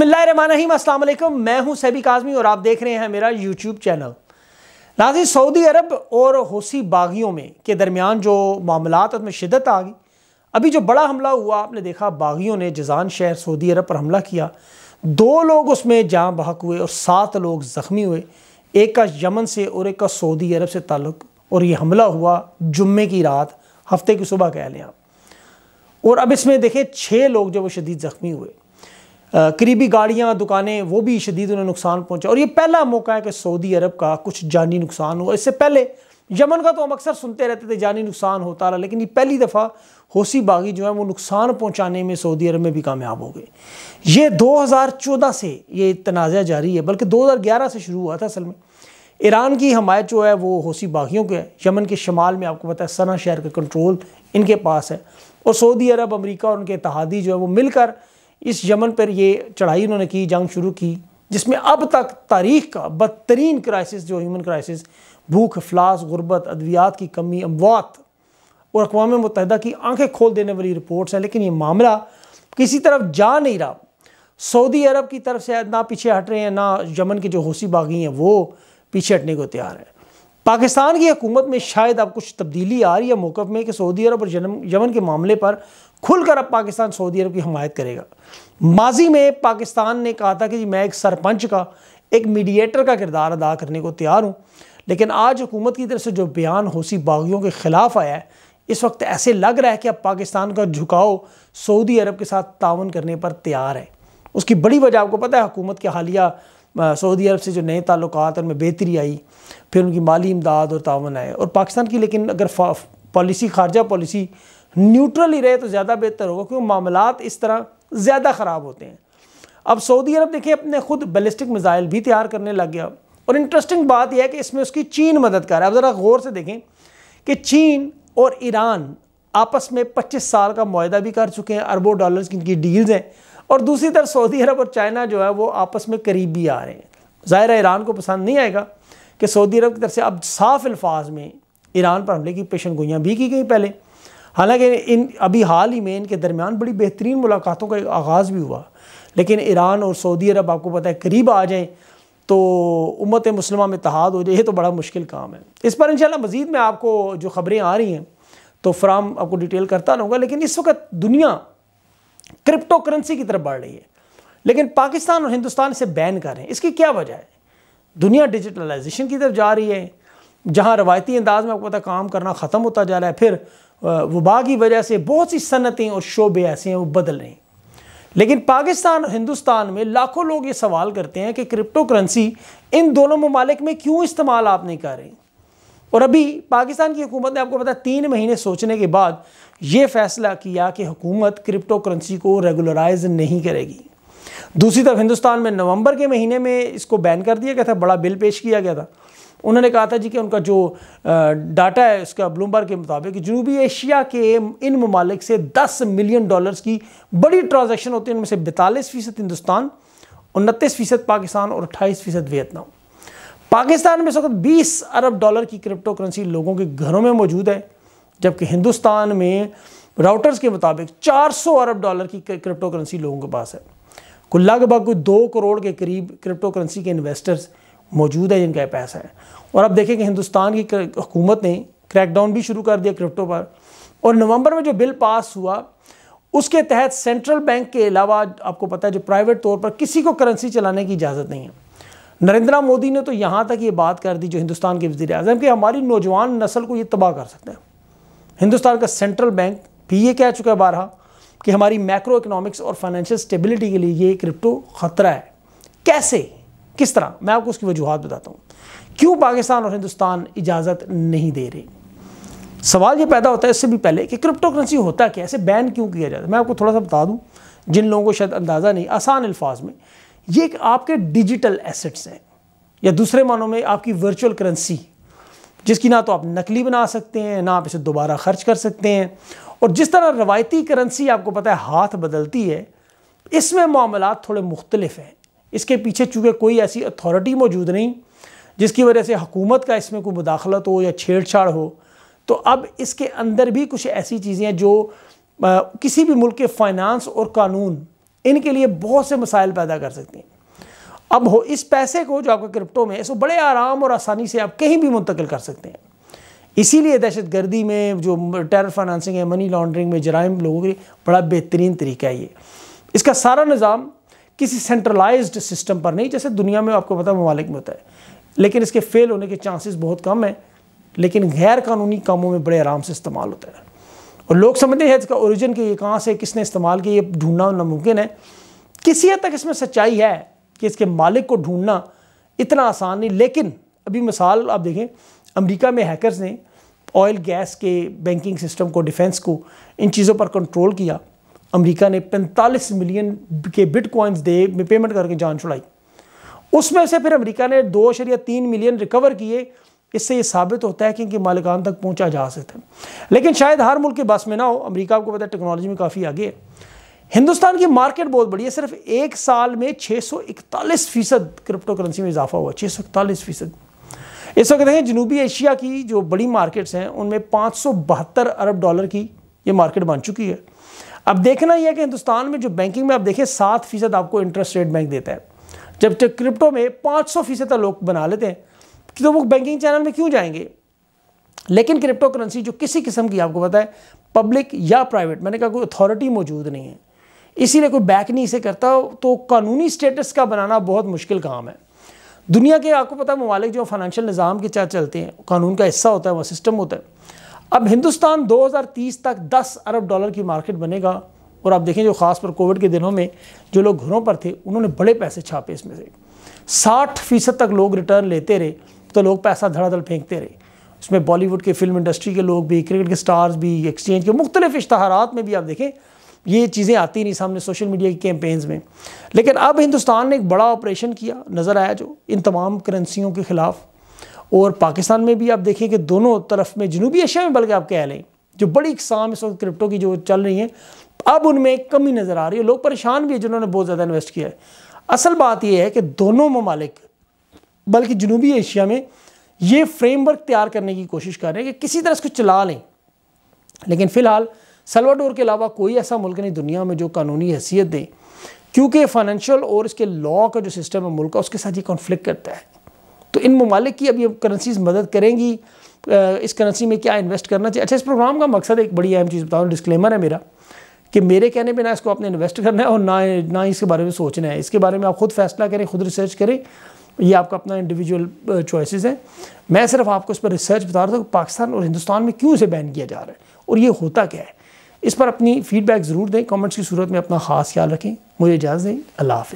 बसमिल्लाम असलम मैं हूं सैबिक आजमी और आप देख रहे हैं मेरा YouTube channel Naji Saudi Arab और हौसी बागियों में के दरमियान जो मामला उसमें शिदत आ गई अभी जो बड़ा हमला हुआ आपने देखा बागियों ने जजान शहर सऊदी अरब पर हमला किया दो लोग उसमें जहाँ बहक हुए और सात लोग ज़ख्मी हुए एक का यमन से और एक का सऊदी अरब से ताल्लुक़ और ये हमला हुआ जुम्मे की रात हफ्ते की सुबह कह लें आप और अब इसमें देखें छः लोग जो वो शदीद ज़ख्मी हुए करीबी गाड़ियाँ दुकानें वो भी शदीद उन्हें नुकसान पहुँचा और ये पहला मौका है कि सऊदी अरब का कुछ जानी नुकसान हुआ इससे पहले यमन का तो हम अक्सर सुनते रहते थे जानी नुकसान होता रहा लेकिन ये पहली दफ़ा हौसी बागी जो है वो नुकसान पहुँचाने में सऊदी अरब में भी कामयाब हो गए ये दो हज़ार चौदह से ये तनाज़ा जारी है बल्कि दो हज़ार ग्यारह से शुरू हुआ था असल में ईरान की हमायत जो है वो हौसी बागियों के यमन के शमाल में आपको पता है सना शहर का कंट्रोल इनके पास है और सऊदी अरब अमरीका और उनके इतिहादी जो है वो मिलकर इस यमन पर ये चढ़ाई उन्होंने की जंग शुरू की जिसमें अब तक तारीख का बदतरीन क्राइसिस जो ह्यूमन क्राइसिस भूख अफलास गुरबत अद्वियात की कमी अमवात और अकवा मुतहदा की आंखें खोल देने वाली रिपोर्ट्स हैं लेकिन ये मामला किसी तरफ जा नहीं रहा सऊदी अरब की तरफ से ना पीछे हट रहे हैं ना यमन के जो होशी बागी हैं वो पीछे हटने को तैयार है पाकिस्तान की हकूमत में शायद अब कुछ तब्दीली आ रही है मौक़ में कि सऊदी अरब और जनम यमन के मामले पर खुलकर अब पाकिस्तान सऊदी अरब की हमायत करेगा माजी में पाकिस्तान ने कहा था कि जी मैं एक सरपंच का एक मीडिएटर का किरदार अदा करने को तैयार हूँ लेकिन आज हुकूमत की तरफ से जो बयान हौसी बागियों के ख़िलाफ़ आया है इस वक्त ऐसे लग रहा है कि अब पाकिस्तान का झुकाव सऊदी अरब के साथ ताउन करने पर तैयार है उसकी बड़ी वजह आपको पता है हुकूमत के हालिया सऊदी अरब से जो नए ताल्लुक उनमें बेहतरी आई फिर उनकी माली इमदाद और तावन आए और पाकिस्तान की लेकिन अगर पॉलिसी खारजा पॉलिसी न्यूट्रल ही रहे तो ज़्यादा बेहतर होगा क्योंकि मामला इस तरह ज़्यादा ख़राब होते हैं अब सऊदी अरब देखिए अपने खुद बैलिस्टिक मिज़ाइल भी तैयार करने लग गया और इंटरेस्टिंग बात यह है कि इसमें उसकी चीन रहा है अब ज़रा गौर से देखें कि चीन और ईरान आपस में 25 साल का माहा भी कर चुके हैं अरबों डॉलर्स की इनकी डील्स हैं और दूसरी तरफ सऊदी अरब और चाइना जो है वो आपस में करीब भी आ रहे हैं ज़ाहिर ईरान को पसंद नहीं आएगा कि सऊदी अरब की तरफ से अब साफ अल्फाज में ईरान पर हमले की पेशन गोइयाँ भी की गई पहले हालांकि इन अभी हाल ही में इनके दरमियान बड़ी बेहतरीन मुलाकातों का आगाज़ भी हुआ लेकिन ईरान और सऊदी अरब आपको पता है करीब आ जाएँ तो उम्मत मुसलमा में तहाद हो जाए ये तो बड़ा मुश्किल काम है इस पर इंशाल्लाह मज़ीद में आपको जो ख़बरें आ रही हैं तो फ्राम आपको डिटेल करता रहूँगा लेकिन इस वक्त दुनिया क्रिप्टो करेंसी की तरफ बढ़ रही है लेकिन पाकिस्तान और हिंदुस्तान इसे बैन कर रहे हैं इसकी क्या वजह है दुनिया डिजिटलाइजेशन की तरफ जा रही है जहाँ रवायती अंदाज में आपको पता काम करना ख़त्म होता जा रहा है फिर वबा की वजह से बहुत सी सन्नतें और शोबे ऐसे हैं वो बदल रहे हैं लेकिन पाकिस्तान और हिंदुस्तान में लाखों लोग ये सवाल करते हैं कि क्रिप्टो करेंसी इन दोनों ममालिक में क्यों इस्तेमाल आप नहीं कर रहे और अभी पाकिस्तान की हुकूमत ने आपको पता तीन महीने सोचने के बाद ये फैसला किया कि हुकूमत क्रिप्टो करेंसी को रेगुलराइज नहीं करेगी दूसरी तरफ हिंदुस्तान में नवंबर के महीने में इसको बैन कर दिया गया था बड़ा बिल पेश किया गया था उन्होंने कहा था जी कि उनका जो डाटा है उसका ब्लूमबर्ग के मुताबिक जनूबी एशिया के इन ममालिक से 10 मिलियन डॉलर्स की बड़ी ट्रांजैक्शन होती है उनमें से बैतालीस फ़ीसद हिंदुस्तान उनतीस फ़ीसद पाकिस्तान और अट्ठाईस फ़ीसद वियतनाम पाकिस्तान में इस वक्त 20 अरब डॉलर की क्रिप्टो करेंसी लोगों के घरों में मौजूद है जबकि हिंदुस्तान में राउटर्स के मुताबिक 400 अरब डॉलर की क्रिप्टो करेंसी लोगों के पास है कुल लगभग कोई दो करोड़ के करीब क्रिप्टो करेंसी के इन्वेस्टर्स मौजूद हैं जिनका पैसा है और अब देखें कि हिंदुस्तान की हुकूमत ने क्रैकडाउन भी शुरू कर दिया क्रिप्टो पर और नवंबर में जो बिल पास हुआ उसके तहत सेंट्रल बैंक के अलावा आपको पता है जो प्राइवेट तौर पर किसी को करेंसी चलाने की इजाज़त नहीं है नरेंद्र मोदी ने तो यहाँ तक ये बात कर दी जो हिंदुस्तान के वजी अजम कि हमारी नौजवान नस्ल को ये तबाह कर सकते हैं हिंदुस्तान का सेंट्रल बैंक भी ये कह चुका है बारहा कि हमारी मैक्रो इकोनॉमिक्स और फाइनेंशियल स्टेबिलिटी के लिए ये क्रिप्टो ख़तरा है कैसे किस तरह मैं आपको उसकी वजूहत बताता हूँ क्यों पाकिस्तान और हिंदुस्तान इजाज़त नहीं दे रही सवाल ये पैदा होता है इससे भी पहले कि क्रिप्टो करेंसी होता क्या ऐसे बैन क्यों किया जाता है मैं आपको थोड़ा सा बता दूँ जिन लोगों को शायद अंदाज़ा नहीं आसान अल्फाज में ये आपके डिजिटल एसेट्स हैं या दूसरे मानों में आपकी वर्चुअल करेंसी जिसकी ना तो आप नकली बना सकते हैं ना आप इसे दोबारा खर्च कर सकते हैं और जिस तरह रवायती करेंसी आपको पता है हाथ बदलती है इसमें मामला थोड़े मुख्तलिफ हैं इसके पीछे चूँकि कोई ऐसी अथॉरिटी मौजूद नहीं जिसकी वजह से हुकूमत का इसमें कोई मुदाखलत हो या छेड़छाड़ हो तो अब इसके अंदर भी कुछ ऐसी चीज़ें हैं जो आ, किसी भी मुल्क के फाइनेंस और कानून इनके लिए बहुत से मसाइल पैदा कर सकती हैं अब हो इस पैसे को जो आपका क्रिप्टो में इसको बड़े आराम और आसानी से आप कहीं भी मुंतकिल कर सकते हैं इसीलिए दहशत गर्दी में जो टेरर फाइनेंसिंग है मनी लॉन्ड्रिंग में जराइम लोगों के लिए बड़ा बेहतरीन तरीका है ये इसका सारा निज़ाम किसी सेंट्रलाइज सिस्टम पर नहीं जैसे दुनिया में आपको पता ममालिक में होता है लेकिन इसके फेल होने के चांसेस बहुत कम हैं लेकिन गैर कानूनी कामों में बड़े आराम से इस्तेमाल होता है और लोग समझते हैं इसका ओरिजिन कि ये कहाँ से किसने इस्तेमाल किया ये ढूंढना नामुमकिन है किसी हद तक इसमें सच्चाई है कि इसके मालिक को ढूंढना इतना आसान नहीं लेकिन अभी मिसाल आप देखें अमेरिका में हैकर्स ने ऑयल गैस के बैंकिंग सिस्टम को डिफेंस को इन चीज़ों पर कंट्रोल किया अमेरिका ने 45 मिलियन के बिटकॉइंस दे में पेमेंट करके जान छुड़ाई उसमें से फिर अमेरिका ने दो शरिया तीन मिलियन रिकवर किए इससे ये साबित होता है कि इनके मालिकान तक पहुंचा जा सकता है लेकिन शायद हर मुल्क के बस में ना हो अमेरिका आपको पता है टेक्नोलॉजी में काफ़ी आगे है हिंदुस्तान की मार्केट बहुत बड़ी है सिर्फ एक साल में 641 फीसद क्रिप्टो करेंसी में इजाफा हुआ 641 फीसद इस वक्त देखें जनूबी एशिया की जो बड़ी मार्केट्स हैं उनमें पाँच अरब डॉलर की ये मार्केट बन चुकी है अब देखना यह है कि हिंदुस्तान में जो बैंकिंग में आप देखें सात फीसद आपको इंटरेस्ट रेट बैंक देता है जब क्रिप्टो में पाँच सौ फीसद लोग बना लेते हैं तो वो बैंकिंग चैनल में क्यों जाएंगे लेकिन क्रिप्टो करेंसी जो किसी किस्म की आपको पता है पब्लिक या प्राइवेट मैंने कहा कोई अथॉरिटी मौजूद नहीं है इसीलिए कोई बैक नहीं इसे करता तो कानूनी स्टेटस का बनाना बहुत मुश्किल काम है दुनिया के आपको पता है ममालिक जो फाइनेंशियल निज़ाम के चाह चलते हैं कानून का हिस्सा होता है वह सिस्टम होता है अब हिंदुस्तान 2030 तक 10 अरब डॉलर की मार्केट बनेगा और आप देखें जो खास पर कोविड के दिनों में जो लोग घरों पर थे उन्होंने बड़े पैसे छापे इसमें से 60 फीसद तक लोग रिटर्न लेते रहे तो लोग पैसा धड़ाधड़ फेंकते रहे उसमें बॉलीवुड के फिल्म इंडस्ट्री के लोग भी क्रिकेट के स्टार्स भी एक्सचेंज के मुख्तलिफ इश्तहारात में भी आप देखें ये चीज़ें आती नहीं सामने सोशल मीडिया की कैंपेन्स में लेकिन अब हिंदुस्तान ने एक बड़ा ऑपरेशन किया नज़र आया जो इन तमाम करेंसियों के ख़िलाफ़ और पाकिस्तान में भी आप देखें कि दोनों तरफ में जनूबी एशिया में बल्कि आप कह लें जो बड़ी इकसाम इस वक्त क्रिप्टो की जो चल रही हैं अब उनमें कमी नज़र आ रही है लोग परेशान भी है जिन्होंने बहुत ज़्यादा इन्वेस्ट किया है असल बात यह है कि दोनों ममालिक बल्कि जनूबी एशिया में ये फ्रेमवर्क तैयार करने की कोशिश कर रहे हैं कि किसी तरह इसको चला लें लेकिन फ़िलहाल सलवाडोर के अलावा कोई ऐसा मुल्क नहीं दुनिया में जो कानूनी हैसियत दे क्योंकि फाइनेंशियल और इसके लॉ का जो सिस्टम है मुल्क का उसके साथ ये कॉन्फ्लिक्ट करता है तो इन ममालिक की अब ये करेंसीज मदद करेंगी इस करेंसी में क्या इन्वेस्ट करना चाहिए अच्छा इस प्रोग्राम का मकसद एक बड़ी अहम चीज़ बताऊँ डिस्क्लेमर है मेरा कि मेरे कहने पर ना इसको आपने इन्वेस्ट करना है और ना ना इसके बारे में सोचना है इसके बारे में आप खुद फैसला करें खुद रिसर्च करें ये आपका अपना इंडिविजुअल चॉइसेस है मैं सिर्फ आपको इस पर रिसर्च बता रहा था कि पाकिस्तान और हिंदुस्तान में क्यों इसे बैन किया जा रहा है और ये होता क्या है इस पर अपनी फीडबैक ज़रूर दें कमेंट्स की सूरत में अपना ख़ास ख्याल रखें मुझे इजाज़त दें अल्लाह हाफि